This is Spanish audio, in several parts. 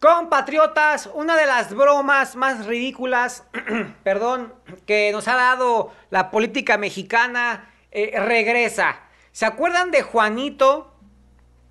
Compatriotas, una de las bromas más ridículas, perdón, que nos ha dado la política mexicana eh, regresa. ¿Se acuerdan de Juanito?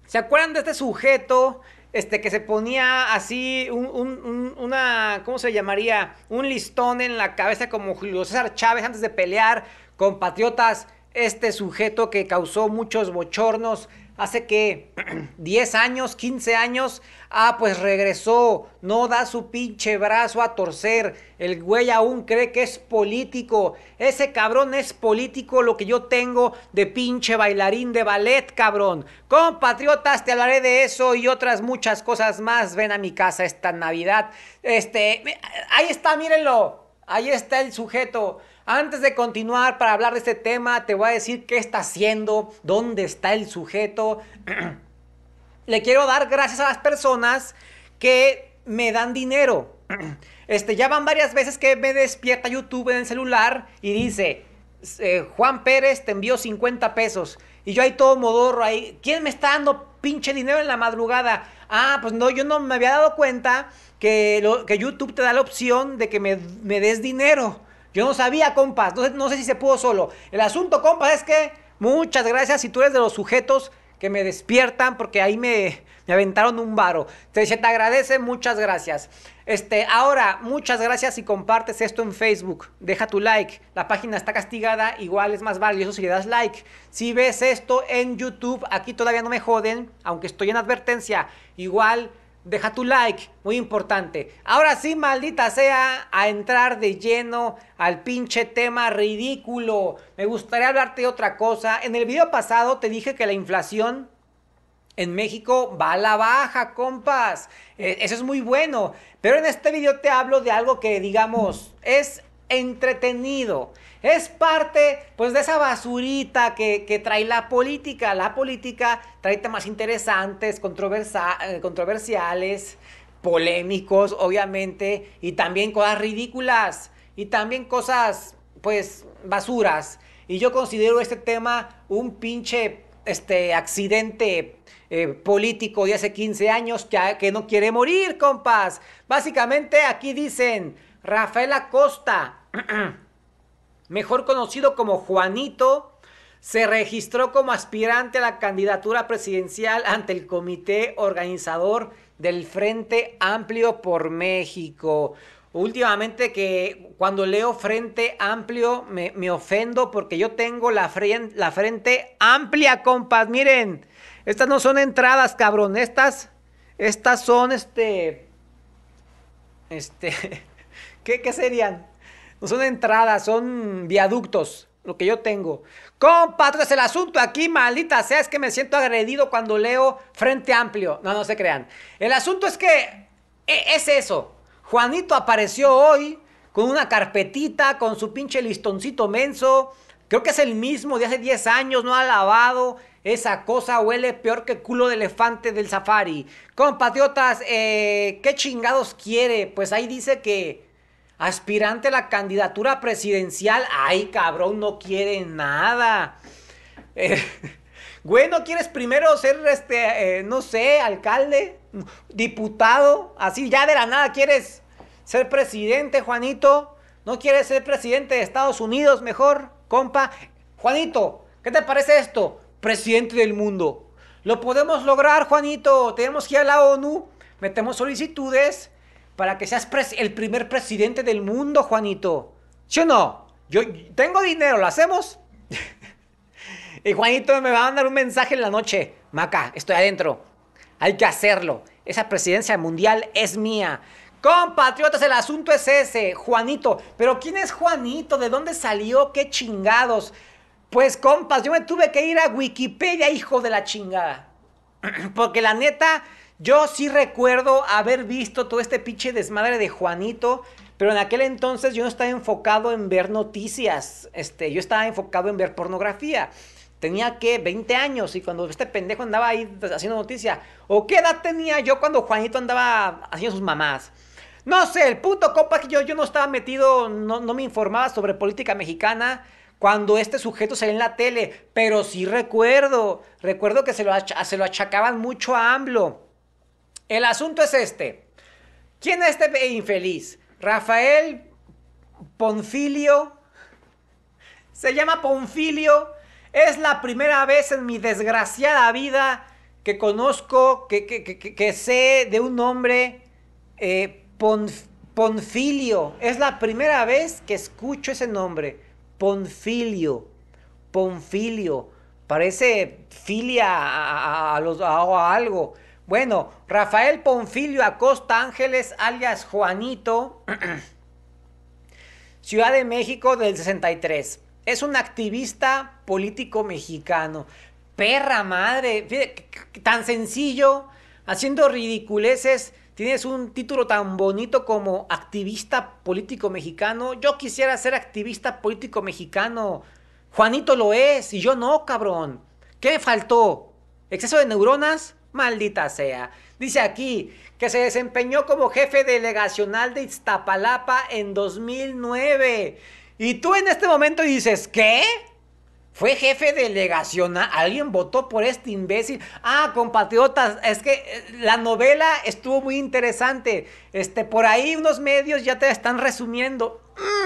¿Se acuerdan de este sujeto este, que se ponía así una, ¿cómo se llamaría? Un listón en la cabeza como Julio César Chávez antes de pelear. Compatriotas, este sujeto que causó muchos bochornos hace que 10 años, 15 años, ah, pues regresó, no da su pinche brazo a torcer, el güey aún cree que es político, ese cabrón es político lo que yo tengo de pinche bailarín de ballet, cabrón. Compatriotas, te hablaré de eso y otras muchas cosas más, ven a mi casa esta Navidad. Este, ahí está, mírenlo. Ahí está el sujeto. Antes de continuar para hablar de este tema, te voy a decir qué está haciendo, dónde está el sujeto. Le quiero dar gracias a las personas que me dan dinero. Este, ya van varias veces que me despierta YouTube en el celular y dice, eh, Juan Pérez te envió 50 pesos. Y yo ahí todo modorro ahí, ¿quién me está dando pinche dinero en la madrugada. Ah, pues no, yo no me había dado cuenta que, lo, que YouTube te da la opción de que me, des dinero. Yo no sabía, compas. No no sé si se pudo solo. El asunto, compas, es que muchas gracias. Si tú eres de los sujetos que me despiertan porque ahí me, aventaron un varo. Te, se te agradece, muchas gracias. Este, ahora, muchas gracias si compartes esto en Facebook. Deja tu like. La página está castigada, igual es más valioso si le das like. Si ves esto en YouTube, aquí todavía no me joden, aunque estoy en advertencia. Igual deja tu like, muy importante. Ahora sí, maldita sea, a entrar de lleno al pinche tema ridículo. Me gustaría hablarte de otra cosa. En el video pasado te dije que la inflación en México va a la baja, compas. Eh, eso es muy bueno. Pero en este video te hablo de algo que, digamos, es entretenido. Es parte pues de esa basurita que, trae la política. La política trae temas interesantes, controversa eh, controversiales, polémicos, obviamente, y también cosas ridículas, y también cosas pues basuras. Y yo considero este tema un pinche este accidente eh, político de hace 15 años que, que no quiere morir, compas. Básicamente aquí dicen, Rafael Acosta, mejor conocido como Juanito, se registró como aspirante a la candidatura presidencial ante el comité organizador del Frente Amplio por México. Últimamente que cuando leo Frente Amplio me, ofendo porque yo tengo la, frente, la frente amplia, compas. Miren, estas no son entradas, cabrón. Estas, estas son este... Este... ¿Qué, serían? No son entradas, son viaductos, lo que yo tengo. Compatriotas, el asunto aquí, maldita sea, es que me siento agredido cuando leo Frente Amplio. No, no se crean. El asunto es que e, es eso. Juanito apareció hoy con una carpetita, con su pinche listoncito menso. Creo que es el mismo de hace 10 años, no ha lavado. Esa cosa huele peor que culo de elefante del safari. Compatriotas, eh, ¿qué chingados quiere? Pues ahí dice que Aspirante a la candidatura presidencial. Ay, cabrón, no quiere nada. Eh, güey, ¿no quieres primero ser, este, eh, no sé, alcalde, diputado? Así, ya de la nada, ¿quieres ser presidente, Juanito? ¿No quieres ser presidente de Estados Unidos mejor, compa? Juanito, ¿qué te parece esto? Presidente del mundo. Lo podemos lograr, Juanito. Tenemos que ir a la ONU, metemos solicitudes para que seas el primer presidente del mundo, Juanito. ¿Sí o no? Yo tengo dinero, ¿lo hacemos? y Juanito me va a mandar un mensaje en la noche. Maca, estoy adentro. Hay que hacerlo. Esa presidencia mundial es mía. Compatriotas, el asunto es ese, Juanito. Pero ¿quién es Juanito? ¿De dónde salió? ¿Qué chingados? Pues compas, yo me tuve que ir a Wikipedia, hijo de la chingada. Porque la neta, yo sí recuerdo haber visto todo este pinche desmadre de Juanito, pero en aquel entonces yo no estaba enfocado en ver noticias, este, yo estaba enfocado en ver pornografía. Tenía que 20 años y cuando este pendejo andaba ahí haciendo noticia, ¿o qué edad tenía yo cuando Juanito andaba haciendo sus mamás? No sé, el puto copa que yo, yo no estaba metido, no, me informaba sobre política mexicana cuando este sujeto salía en la tele, pero sí recuerdo, recuerdo que se lo, se lo achacaban mucho a AMLO el asunto es este. ¿Quién es este infeliz? Rafael Ponfilio. Se llama Ponfilio. Es la primera vez en mi desgraciada vida que conozco, que, sé de un hombre eh, Ponfilio. Es la primera vez que escucho ese nombre. Ponfilio. Ponfilio. Parece filia a, a algo. Bueno, Rafael Ponfilio Acosta Ángeles, alias Juanito, Ciudad de México del 63. Es un activista político mexicano. Perra madre, tan sencillo, haciendo ridiculeces. Tienes un título tan bonito como activista político mexicano. Yo quisiera ser activista político mexicano. Juanito lo es y yo no, cabrón. ¿Qué me faltó? ¿Exceso de neuronas? Maldita sea. Dice aquí que se desempeñó como jefe delegacional de Iztapalapa en 2009. Y tú en este momento dices, ¿qué? Fue jefe delegacional. Alguien votó por este imbécil. Ah, compatriotas, es que eh, la novela estuvo muy interesante. Este, por ahí unos medios ya te están resumiendo.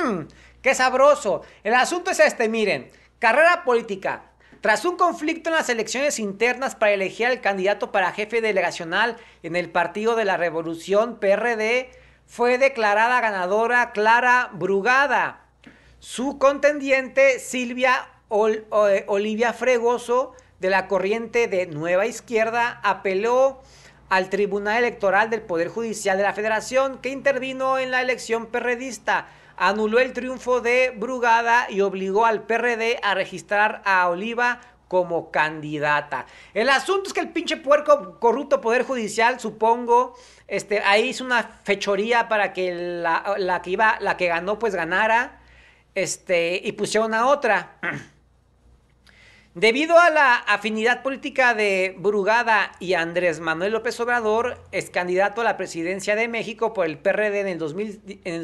Mm, ¡Qué sabroso! El asunto es este, miren. Carrera política. Tras un conflicto en las elecciones internas para elegir al candidato para jefe delegacional en el Partido de la Revolución PRD, fue declarada ganadora Clara Brugada. Su contendiente Silvia eh, Olivia Fregoso de la corriente de Nueva Izquierda apeló al Tribunal Electoral del Poder Judicial de la Federación que intervino en la elección perredista, anuló el triunfo de Brugada y obligó al PRD a registrar a Oliva como candidata. El asunto es que el pinche puerco corrupto Poder Judicial, supongo, este, ahí hizo una fechoría para que la, que iba, la que ganó, pues ganara, este, y pusieron a otra. Debido a la afinidad política de Brugada y Andrés Manuel López Obrador, es candidato a la presidencia de México por el PRD en el,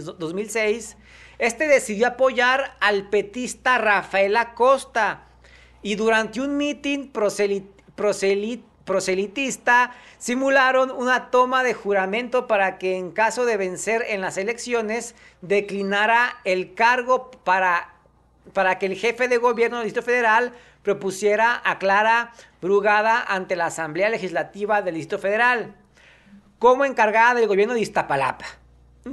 2006, este decidió apoyar al petista Rafael Acosta y durante un mitin proselitista simularon una toma de juramento para que en caso de vencer en las elecciones declinara el cargo para para que el jefe de gobierno del Distrito Federal propusiera a Clara Brugada ante la Asamblea Legislativa del Distrito Federal como encargada del gobierno de Iztapalapa.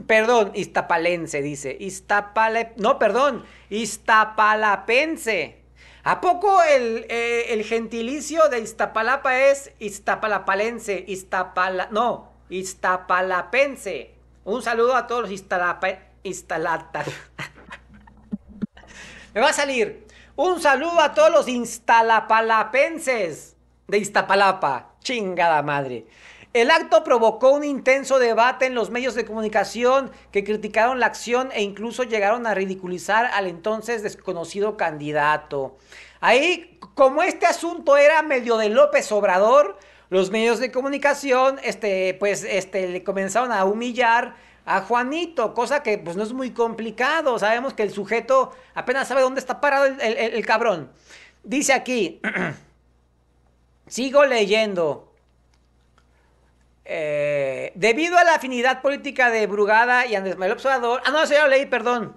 Perdón, Iztapalense, dice. Iztapale... No, perdón, Iztapalapense. ¿A poco el, eh, el, gentilicio de Iztapalapa es Iztapalapalense? Iztapala... No, Iztapalapense. Un saludo a todos los Iztalapa... Iztalata... Me va a salir un saludo a todos los instalapalapenses de Iztapalapa. Chingada madre. El acto provocó un intenso debate en los medios de comunicación que criticaron la acción e incluso llegaron a ridiculizar al entonces desconocido candidato. Ahí, como este asunto era medio de López Obrador, los medios de comunicación este, pues, este, le comenzaron a humillar a Juanito, cosa que pues no es muy complicado. Sabemos que el sujeto apenas sabe dónde está parado el, cabrón. Dice aquí, sigo leyendo. Eh, debido a la afinidad política de Brugada y Andrés Manuel Observador, ah no, se lo leí, perdón.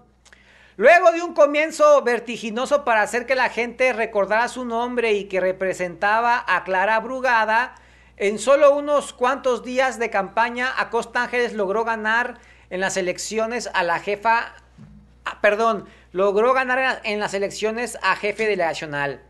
Luego de un comienzo vertiginoso para hacer que la gente recordara su nombre y que representaba a Clara Brugada, en solo unos cuantos días de campaña, Acosta Ángeles logró ganar en las elecciones a la jefa, ah, perdón, logró ganar en las elecciones a jefe nacional.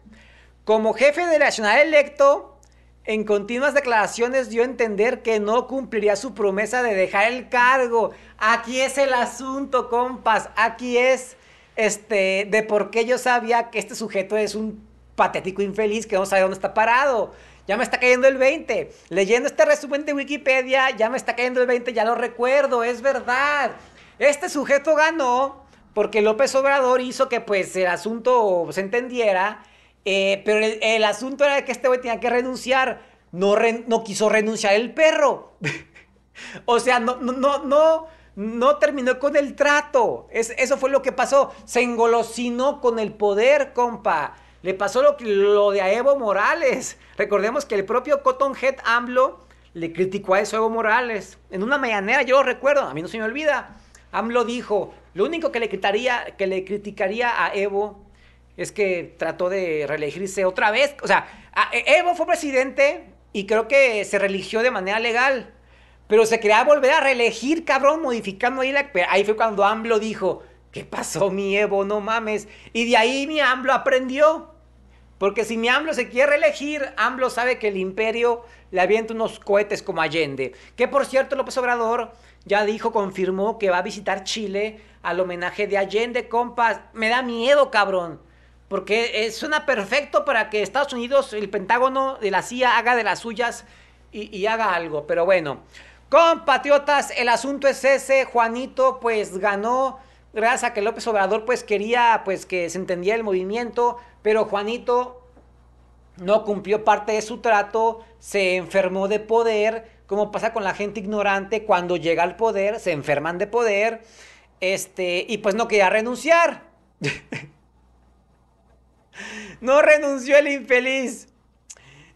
Como jefe nacional electo, en continuas declaraciones dio a entender que no cumpliría su promesa de dejar el cargo. Aquí es el asunto, compas. Aquí es este de por qué yo sabía que este sujeto es un patético infeliz que no sabe dónde está parado ya me está cayendo el 20. Leyendo este resumen de Wikipedia, ya me está cayendo el 20, ya lo recuerdo, es verdad. Este sujeto ganó porque López Obrador hizo que pues el asunto se entendiera, eh, pero el, asunto era que este güey tenía que renunciar. No, quiso renunciar el perro. o sea, no, terminó con el trato. eso fue lo que pasó. Se engolosinó con el poder, compa. Le pasó lo, de a Evo Morales. Recordemos que el propio Cottonhead AMLO le criticó a eso a Evo Morales. En una mañanera, yo lo recuerdo, a mí no se me olvida. AMLO dijo, lo único que le, quitaría, que le criticaría a Evo es que trató de reelegirse otra vez. O sea, e, Evo fue presidente y creo que se religió de manera legal. Pero se quería volver a reelegir, cabrón, modificando ahí la... Ahí fue cuando AMLO dijo, pasó, mi Evo? No mames. Y de ahí mi AMLO aprendió. Porque si mi AMLO se quiere elegir, AMLO sabe que el imperio le avienta unos cohetes como Allende. Que por cierto, López Obrador ya dijo, confirmó que va a visitar Chile al homenaje de Allende, compas. Me da miedo, cabrón. Porque suena perfecto para que Estados Unidos, el Pentágono de la CIA, haga de las suyas y, y haga algo. Pero bueno, compatriotas, el asunto es ese. Juanito, pues ganó gracias a que López Obrador pues quería pues que se entendía el movimiento, pero Juanito no cumplió parte de su trato, se enfermó de poder, como pasa con la gente ignorante, cuando llega al poder, se enferman de poder, este, y pues no quería renunciar. no renunció el infeliz.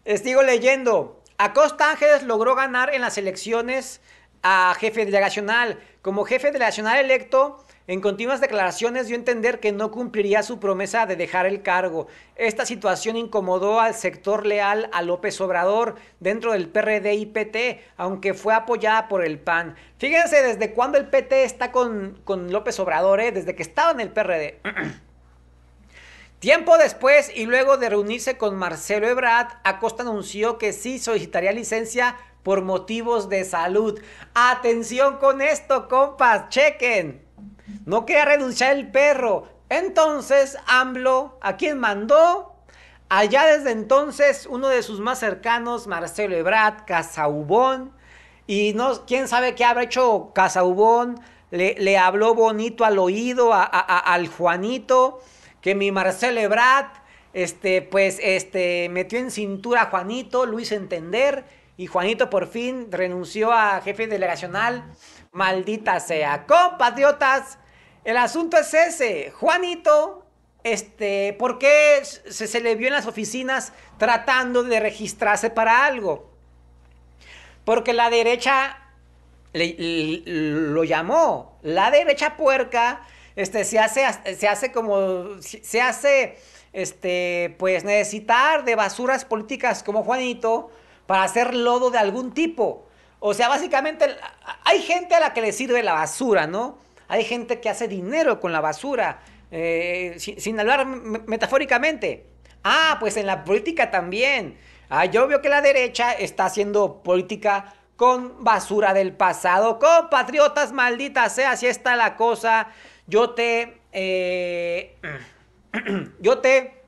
Sigo leyendo. Acosta Ángeles logró ganar en las elecciones a jefe delegacional. Como jefe delegacional electo, en continuas declaraciones dio a entender que no cumpliría su promesa de dejar el cargo. Esta situación incomodó al sector leal a López Obrador dentro del PRD y PT, aunque fue apoyada por el PAN. Fíjense desde cuándo el PT está con, con López Obrador, ¿eh? desde que estaba en el PRD. Tiempo después y luego de reunirse con Marcelo Ebrard, Acosta anunció que sí solicitaría licencia por motivos de salud. Atención con esto, compas, chequen. No quería renunciar el perro. Entonces, AMLO, ¿a quién mandó? Allá desde entonces, uno de sus más cercanos, Marcelo Ebrard, Casaubón, y no, quién sabe qué habrá hecho Casaubón, le, le habló bonito al oído al Juanito, que mi Marcelo Ebrard, este, pues, este, metió en cintura a Juanito, lo hizo entender, y Juanito por fin renunció a jefe delegacional. Maldita sea. Compatriotas, el asunto es ese. Juanito, este, ¿por qué se, le vio en las oficinas tratando de registrarse para algo? Porque la derecha lo llamó. La derecha puerca este, se, hace, se hace como. Se hace este, pues necesitar de basuras políticas como Juanito para hacer lodo de algún tipo. O sea, básicamente hay gente a la que le sirve la basura, ¿no? Hay gente que hace dinero con la basura, eh, sin, hablar metafóricamente. Ah, pues en la política también. Ah, yo veo que la derecha está haciendo política con basura del pasado. Compatriotas, malditas, sea, así está la cosa. Yo te... Eh, yo te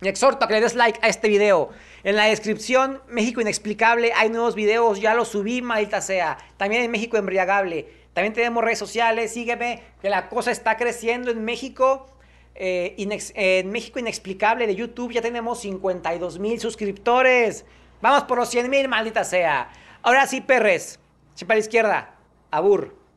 me exhorto a que le des like a este video. En la descripción, México Inexplicable, hay nuevos videos, ya los subí, maldita sea. También en México Embriagable. También tenemos redes sociales, sígueme, que la cosa está creciendo en México. Eh, en México Inexplicable de YouTube ya tenemos 52 mil suscriptores. Vamos por los 100 mil, maldita sea. Ahora sí, Pérez. chipa a la izquierda. Abur.